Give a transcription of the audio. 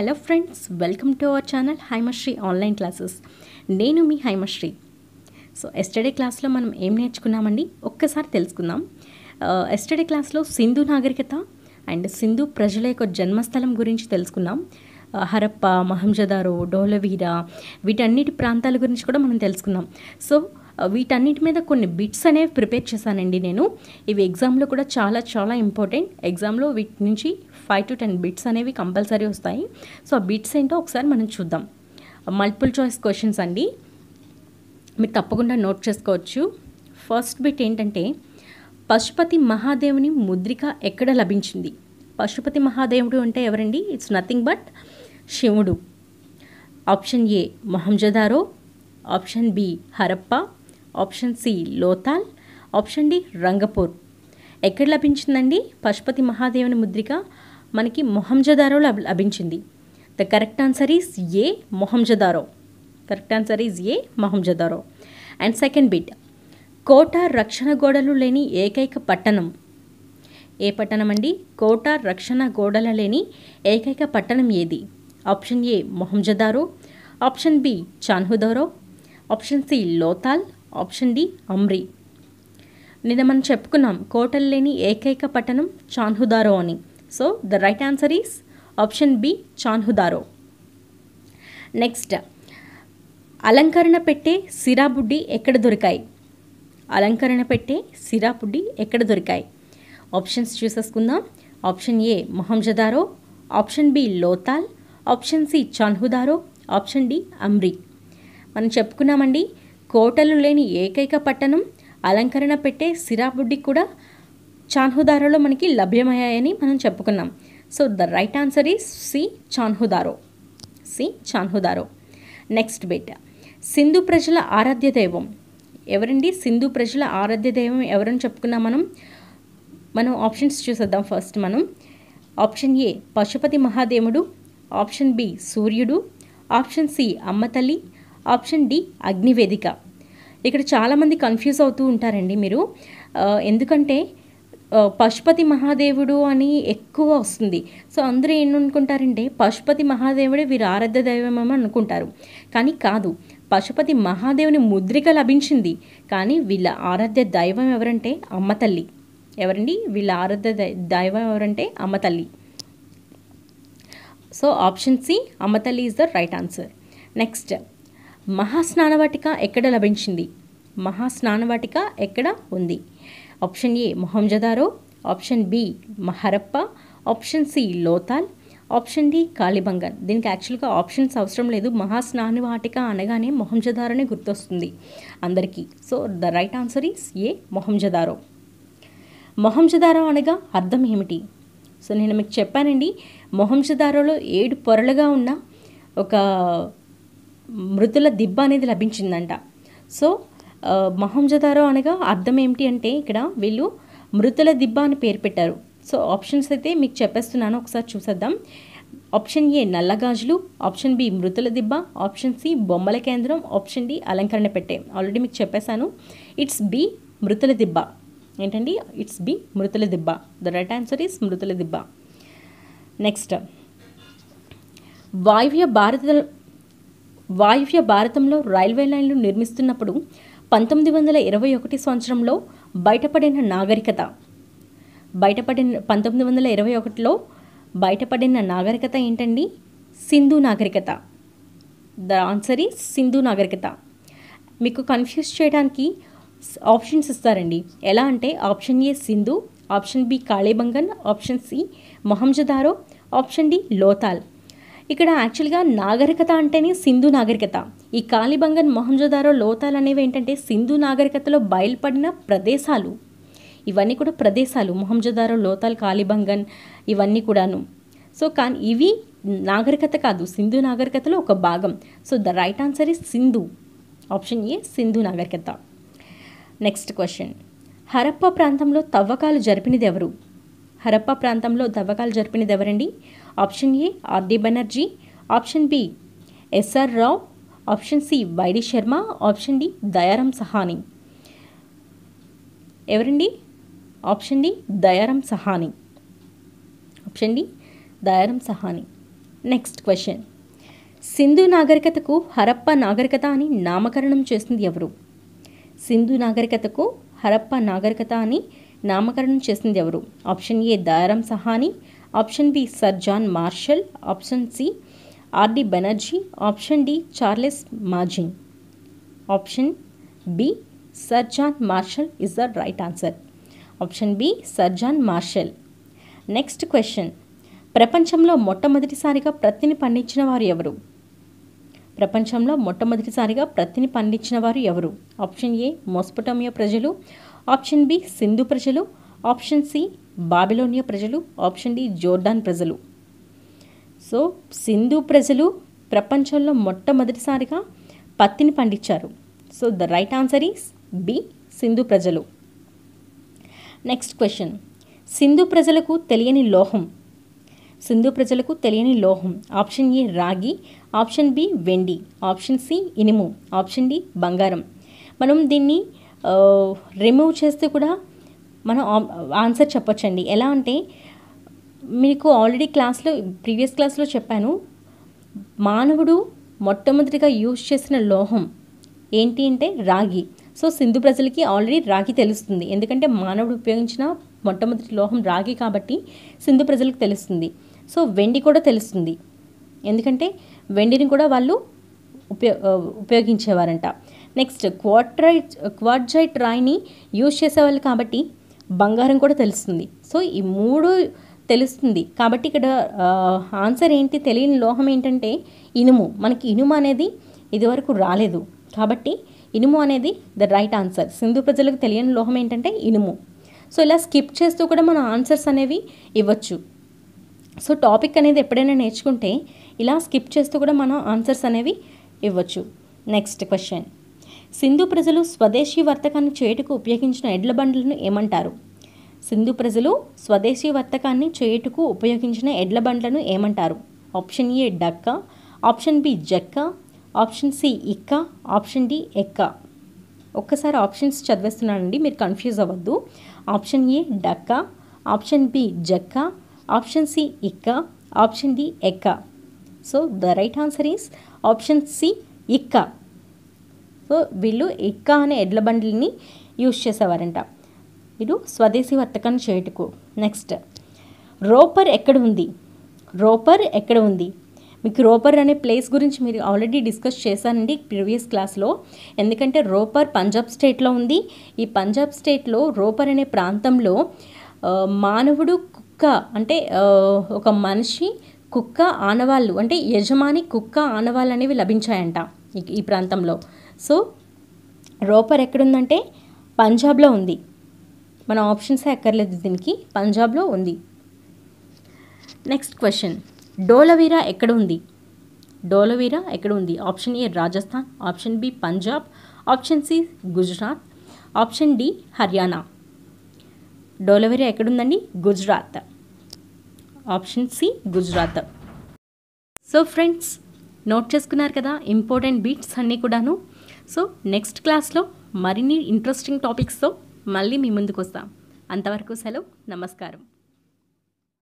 hello friends welcome to our channel Haimasri online classes నేను మీ హైమశ్రీ so yesterday క్లాస్లో మనం ఏం నేర్చుకున్నామండి ఒక్కసారి తెలుసుకుందాం ఎస్టర్డే క్లాస్లో సింధు నాగరికత అండ్ సింధు ప్రజల యొక్క జన్మస్థలం గురించి తెలుసుకున్నాం హరప్ప మహంజదారో డోలవీరా వీటన్నిటి ప్రాంతాల గురించి కూడా మనం తెలుసుకున్నాం సో వీటన్నిటి మీద కొన్ని బిట్స్ అనేవి ప్రిపేర్ చేశానండి నేను ఇవి ఎగ్జామ్లో కూడా చాలా చాలా ఇంపార్టెంట్ ఎగ్జామ్లో వీటి నుంచి ఫైవ్ టు టెన్ బిట్స్ అనేవి కంపల్సరీ వస్తాయి సో ఆ బిట్స్ ఏంటో ఒకసారి మనం చూద్దాం మల్టిపుల్ చాయిస్ క్వశ్చన్స్ అండి మీరు తప్పకుండా నోట్ చేసుకోవచ్చు ఫస్ట్ బిట్ ఏంటంటే పశుపతి మహాదేవుని ముద్రిక ఎక్కడ లభించింది పశుపతి మహాదేవుడు అంటే ఎవరండి ఇట్స్ నథింగ్ బట్ శివుడు option A Mohenjodaro option B Harappa option C Lothal option D Rangpur ఎక్కడ లభించిందండి పశుపతి మహాదేవుని ముద్రిక మనకి మొహంజదారో లభించింది the correct answer is A Mohenjodaro correct answer is A Mohenjodaro and second bit కోట రక్షణ గోడలు లేని ఏకైక పట్టణం ఏ పట్టణం అండి కోట రక్షణ గోడల లేని ఏకైక పట్టణం ఏది option A Mohenjodaro option B Chanhudaro option C Lothal option D Amri నిన్న మనం చెప్పుకున్నాం కోటలు లేని ఏకైక పట్టణం చాన్హుదారో అని so the right answer is option B Chanhudaro next అలంకరణ పెట్టే సిరాబుడ్డి ఎక్కడ దొరికాయి అలంకరణ పెట్టే సిరాబుడ్డి ఎక్కడ దొరికాయి ఆప్షన్స్ చూసేసుకుందాం option A Mohenjodaro option B Lothal option C Chanhudaro option D Amri మనం చెప్పుకున్నామండి కోటలు లేని ఏకైక పట్టణం అలంకరణ పెట్టే సిరాబుడ్డి కూడా చాన్హుదారోలో మనకి లభ్యమయ్యాయని మనం చెప్పుకున్నాం so the right answer is C Chanhudaro C Chanhudaro next bit Sindhu ప్రజల ఆరాధ్య దైవం ఎవరండి సింధు ప్రజల ఆరాధ్య దైవం ఎవరని చెప్పుకున్నాం మనం మనం ఆప్షన్స్ చూసేద్దాం ఫస్ట్ మనం ఆప్షన్ ఏ పశుపతి మహాదేవుడు ఆప్షన్ బి సూర్యుడు ఆప్షన్ సి అమ్మతల్లి ఆప్షన్ డి అగ్నివేదిక ఇక్కడ చాలామంది కన్ఫ్యూజ్ అవుతూ ఉంటారండి మీరు ఎందుకంటే పశుపతి మహాదేవుడు అని ఎక్కువ వస్తుంది సో అందరూ ఏమనుకుంటారంటే పశుపతి మహాదేవుడే వీరు ఆరాధ్య దైవమేమో అనుకుంటారు కానీ కాదు పశుపతి మహాదేవుని ముద్రిక లభించింది కానీ వీళ్ళ ఆరాధ్య దైవం ఎవరంటే అమ్మ తల్లి ఎవరండి వీళ్ళ ఆరాధ్య దైవం ఎవరంటే అమ్మ తల్లి సో ఆప్షన్ సి అమ్మతల్లి is the right answer next మహాస్నానవాటిక ఎక్కడ లభించింది మహాస్నానవాటిక ఎక్కడ ఉంది option A Mohenjodaro option B Harappa option C Lothal option D Kalibangan దీనికి యాక్చువల్గా ఆప్షన్స్ అవసరం లేదు మహాస్నానవాటిక వాటిక అనగానే మొహంజదారనే గుర్తొస్తుంది అందరికీ so the right answer is A Mohenjodaro Mohenjodaro అనగా అర్థం ఏమిటి సో నేను మీకు చెప్పానండి మొహంజదారోలో ఏడు పొరలుగా ఉన్న ఒక మృతుల దిబ్బ అనేది లభించిందంట సో మహంజదారో అనగా అర్థం ఏమిటి అంటే ఇక్కడ వీళ్ళు మృతుల దిబ్బ అని పేరు పెట్టారు సో ఆప్షన్స్ అయితే మీకు చెప్పేస్తున్నాను ఒకసారి చూసేద్దాం ఆప్షన్ ఏ నల్లగాజులు ఆప్షన్ బి మృతుల దిబ్బ ఆప్షన్ సి బొమ్మల కేంద్రం ఆప్షన్ డి అలంకరణ పెట్టే ఆల్రెడీ మీకు చెప్పేశాను ఇట్స్ బి మృతుల దిబ్బ ఏంటండి ఇట్స్ బి మృతుల దిబ్బ ద రైట్ ఆన్సర్ ఈస్ మృతుల దిబ్బ నెక్స్ట్ వాయువ్య భారత వాయువ్య భారతంలో రైల్వే లైన్లు నిర్మిస్తున్నప్పుడు పంతొమ్మిది వందల ఇరవై ఒకటి సంవత్సరంలో బయటపడిన నాగరికత బయటపడిన పంతొమ్మిది వందల ఇరవై ఒకటిలో బయటపడిన నాగరికత ఏంటండి సింధు నాగరికత ద ఆన్సర్ ఈజ్ సింధు నాగరికత మీకు కన్ఫ్యూజ్ చేయడానికి ఆప్షన్స్ ఇస్తారండి ఎలా అంటే option A Sindhu option B Kalibangan option C Mohenjodaro option D Lothal ఇక్కడ యాక్చువల్గా నాగరికత అంటేనే సింధు నాగరికత ఈ కాలిబంగన్ మొహంజోదారో లోతాలు అనేవి ఏంటంటే సింధు నాగరికతలో బయలుపడిన ప్రదేశాలు ఇవన్నీ కూడా ప్రదేశాలు మొహంజోదారో లోతాలు కాలిబంగన్ ఇవన్నీ కూడాను సో కానీ ఇవి నాగరికత కాదు సింధు నాగరికతలో ఒక భాగం so the right answer is Sindhu option A Sindhu నాగరికత నెక్స్ట్ క్వశ్చన్ హరప్ప ప్రాంతంలో తవ్వకాలు జరిపినది ఎవరు హరప్ప ప్రాంతంలో తవ్వకాలు ఎవరండి option A R D Banerjee option B S R Rao option C Y D Sharma option D Dayaram Sahni ఎవరండి option D Dayaram Sahni option D Dayaram Sahni next question Sindhu నాగరికతకు హరప్ప నాగరికత అని నామకరణం చేసింది ఎవరు సింధు నాగరికతకు హరప్ప నాగరికత అని నామకరణం చేసింది ఎవరు option A Dayaram Sahni option B sir John Marshall option C R D Banerjee option D Charles Masson option B sir John Marshall is the right answer option B sir John Marshall next question ప్రపంచంలో మొట్టమొదటిసారిగా ప్రత్తిని పండించిన వారు ఎవరు ప్రపంచంలో మొట్టమొదటిసారిగా ప్రత్తిని పండించిన వారు ఎవరు ఆప్షన్ ఏ మోస్పటోమియో ప్రజలు ఆప్షన్ బి సింధు ప్రజలు ఆప్షన్ సి బాబిలోనియా ప్రజలు ఆప్షన్ డి జోర్డాన్ ప్రజలు సో సింధు ప్రజలు ప్రపంచంలో మొట్టమొదటిసారిగా పత్తిని పండించారు so the right answer is B Sindhu ప్రజలు నెక్స్ట్ క్వశ్చన్ సింధు ప్రజలకు తెలియని లోహం సింధు ప్రజలకు తెలియని లోహం ఆప్షన్ ఏ రాగి ఆప్షన్ బి వెండి ఆప్షన్ సి ఇనుము ఆప్షన్ డి బంగారం మనం దీన్ని రిమూవ్ చేస్తే కూడా మనం ఆన్సర్ చెప్పొచ్చండి ఎలా అంటే మీకు ఆల్రెడీ క్లాస్లో ప్రీవియస్ క్లాస్లో చెప్పాను మానవుడు మొట్టమొదటిగా యూజ్ చేసిన లోహం ఏంటి అంటే రాగి సో సింధు ప్రజలకి ఆల్రెడీ రాగి తెలుస్తుంది ఎందుకంటే మానవుడు ఉపయోగించిన మొట్టమొదటి లోహం రాగి కాబట్టి సింధు ప్రజలకు తెలుస్తుంది సో వెండి కూడా తెలుస్తుంది ఎందుకంటే వెండిని కూడా వాళ్ళు ఉపయో ఉపయోగించేవారంట నెక్స్ట్ క్వాట్రైట్ క్వాడ్జైట్ రాయిని యూజ్ చేసేవాళ్ళు కాబట్టి బంగారం కూడా తెలుస్తుంది సో ఈ మూడు తెలుస్తుంది కాబట్టి ఇక్కడ ఆన్సర్ ఏంటి తెలియని లోహం ఏంటంటే ఇనుము మనకి ఇనుము అనేది ఇదివరకు రాలేదు కాబట్టి ఇనుము అనేది ద రైట్ ఆన్సర్ సింధు ప్రజలకు తెలియని లోహం ఏంటంటే ఇనుము సో ఇలా స్కిప్ చేస్తూ కూడా మన ఆన్సర్స్ అనేవి ఇవ్వచ్చు సో టాపిక్ అనేది ఎప్పుడైనా నేర్చుకుంటే ఇలా స్కిప్ చేస్తూ కూడా మనం ఆన్సర్స్ అనేవి ఇవ్వచ్చు నెక్స్ట్ క్వశ్చన్ సింధు ప్రజలు స్వదేశీ వర్తకాన్ని చేయుటకు ఉపయోగించిన ఎడ్ల బండ్లను ఏమంటారు సింధు ప్రజలు స్వదేశీ వర్తకాన్ని చేయుటకు ఉపయోగించిన ఎడ్ల బండ్లను ఏమంటారు ఆప్షన్ ఏ డక్క ఆప్షన్ బి జక్క ఆప్షన్ సి ఇక్క ఆప్షన్ డి ఎక్క ఒక్కసారి ఆప్షన్స్ చదివేస్తున్నానండి మీరు కన్ఫ్యూజ్ అవ్వద్దు ఆప్షన్ ఏ డక్క ఆప్షన్ బి జక్క ఆప్షన్ సి ఇక్క ఆప్షన్ డి ఎక్క so the right answer is option C ఇక్క వీళ్ళు ఇక్కా అనే ఎడ్ల బండిని యూజ్ చేసేవారంట ఇటు స్వదేశీ వర్తకం చేయుటకు నెక్స్ట్ రోపర్ ఎక్కడ ఉంది రోపర్ ఎక్కడ ఉంది మీకు రోపర్ అనే ప్లేస్ గురించి మీరు ఆల్రెడీ డిస్కస్ చేశానండి ప్రీవియస్ క్లాస్లో ఎందుకంటే రోపర్ పంజాబ్ స్టేట్లో ఉంది ఈ పంజాబ్ స్టేట్లో రోపర్ అనే ప్రాంతంలో మానవుడు కుక్క అంటే ఒక మనిషి కుక్క ఆనవాళ్ళు అంటే యజమాని కుక్క ఆనవాళ్ళు అనేవి లభించాయంట ఈ ప్రాంతంలో సో రోపర్ ఎక్కడుందంటే పంజాబ్లో ఉంది మన ఆప్షన్స్ ఎక్కర్లేదు దీనికి పంజాబ్లో ఉంది నెక్స్ట్ క్వశ్చన్ డోలవీరా ఎక్కడ ఉంది డోలవీరా ఎక్కడ ఉంది option A Rajasthan option B Punjab option C Gujarat option D Haryana Dholavira ఎక్కడుందండి Gujarat option C Gujarat so friends note చేసుకున్నారు కదా ఇంపార్టెంట్ బీట్స్ అన్నీ కూడాను సో నెక్స్ట్ క్లాస్లో మరిన్ని ఇంట్రెస్టింగ్ టాపిక్స్తో మళ్ళీ మీ ముందుకు వస్తాం అంతవరకు సెలవు నమస్కారం